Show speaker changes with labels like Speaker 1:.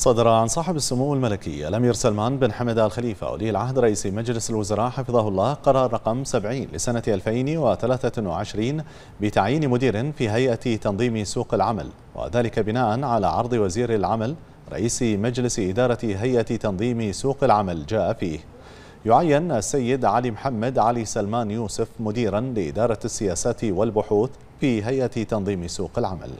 Speaker 1: صدر
Speaker 2: عن صاحب السمو الملكي الأمير سلمان بن حمد آل خليفة ولي العهد رئيس مجلس الوزراء حفظه الله قرار رقم 70 لسنة 2023 بتعيين مدير في هيئة تنظيم سوق العمل وذلك بناء على عرض وزير العمل رئيس مجلس إدارة هيئة تنظيم سوق العمل جاء فيه يعين السيد علي محمد علي سلمان يوسف مديرا لإدارة السياسات والبحوث في هيئة تنظيم سوق العمل